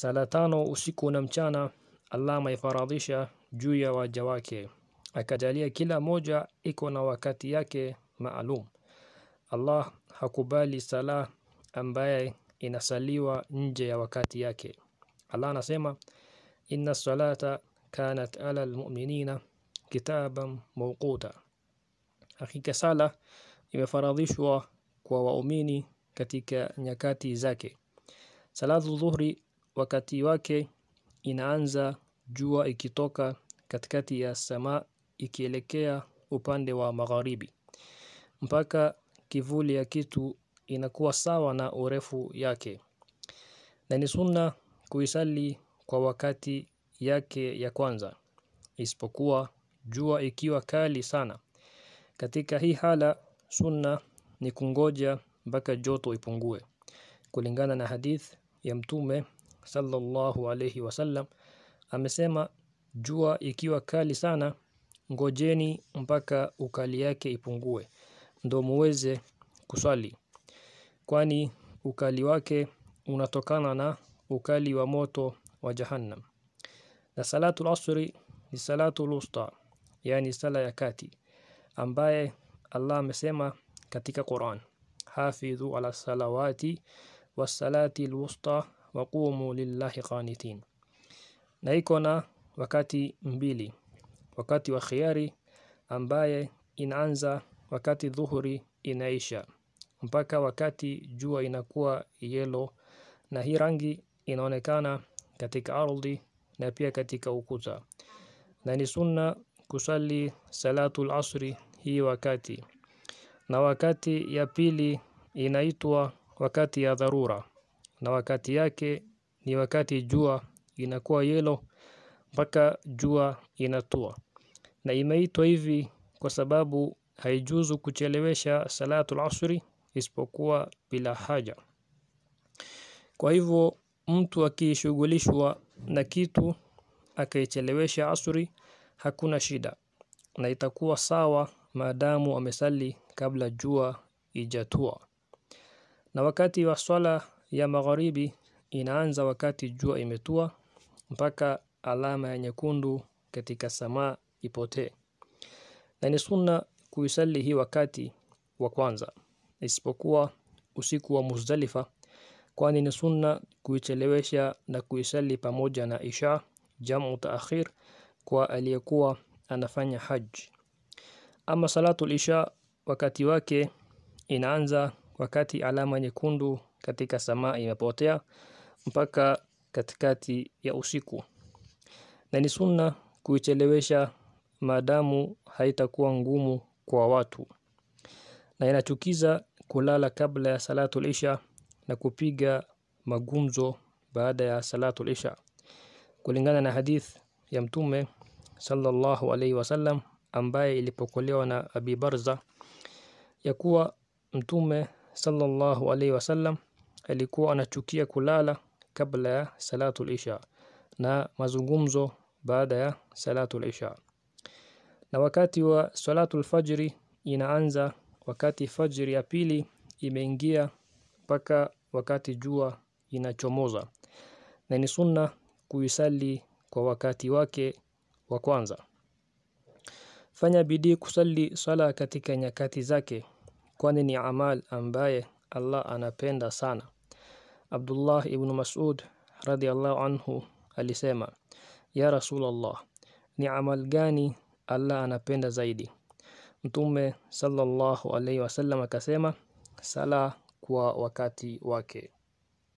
sala tano usiku na mchana. Allah ameifaradhisha juu ya waja wake, akajalia kila moja iko na wakati yake maalum. Allah hakubali sala ambaye inasaliwa nje ya wakati yake. Allah anasema inna salata kanat ala almu'minina kitaban mawquta, hakika sala imefaradhishwa kwa waumini katika nyakati zake. Salatu dhuhri wakati wake inaanza jua ikitoka katikati ya samaa ikielekea upande wa magharibi mpaka kivuli ya kitu inakuwa sawa na urefu yake, na ni sunna kuisali kwa wakati yake ya kwanza, isipokuwa jua ikiwa kali sana. Katika hii hala, sunna ni kungoja mpaka joto ipungue, kulingana na hadith ya Mtume sallallahu alayhi wasallam amesema, jua ikiwa kali sana, ngojeni mpaka ukali yake ipungue, ndo muweze kuswali, kwani ukali wake unatokana na ukali wa moto wa Jahannam. Na salatu asri ni salatu lusta, yani sala ya kati, ambaye Allah amesema katika Quran, hafidhu ala salawati wassalati lwusta waqumu lillahi qanitin, na iko na wakati mbili, wakati wa khiari ambaye inaanza wakati dhuhuri inaisha mpaka wakati jua inakuwa yelo, na hii rangi inaonekana katika ardhi na pia katika ukuta, na ni sunna kusali salatul asri hii wakati. Na wakati ya pili inaitwa wakati ya dharura na wakati yake ni wakati jua inakuwa yelo mpaka jua inatua, na imeitwa hivi kwa sababu haijuzu kuchelewesha salatul asri isipokuwa bila haja. Kwa hivyo mtu akishughulishwa na kitu akaichelewesha asri, hakuna shida na itakuwa sawa maadamu amesali kabla jua ijatua. Na wakati wa swala ya magharibi inaanza wakati jua imetua mpaka alama ya nyekundu katika samaa ipotee, na ni sunna kuisali hii wakati wa kwanza, isipokuwa usiku wa Muzdalifa, kwani ni sunna kuichelewesha na kuisali pamoja na isha jamu taakhir kwa aliyekuwa anafanya haji. Ama salatul isha wakati wake inaanza wakati alama nyekundu katika samaa imepotea mpaka katikati ya usiku, na ni sunna kuichelewesha maadamu haitakuwa ngumu kwa watu, na inachukiza kulala kabla ya salatu isha na kupiga magumzo baada ya salatu isha, kulingana na hadith ya Mtume sallallahu alaihi wasallam ambaye ilipokolewa na Abi Barza ya kuwa Mtume sallallahu alaihi wasallam alikuwa anachukia kulala kabla ya salatul isha na mazungumzo baada ya salatul isha na wakati wa salatul fajri inaanza wakati fajri ya pili imeingia mpaka wakati jua inachomoza na ni sunna kuisali kwa wakati wake wa kwanza fanya bidii kusali sala katika nyakati zake kwani ni amal ambaye Allah anapenda sana Abdullah ibn Mas'ud radiyallahu anhu alisema, ya Rasulullah, ni amal gani Allah anapenda zaidi? Mtume sallallahu alayhi wasallam akasema, sala kwa wakati wake.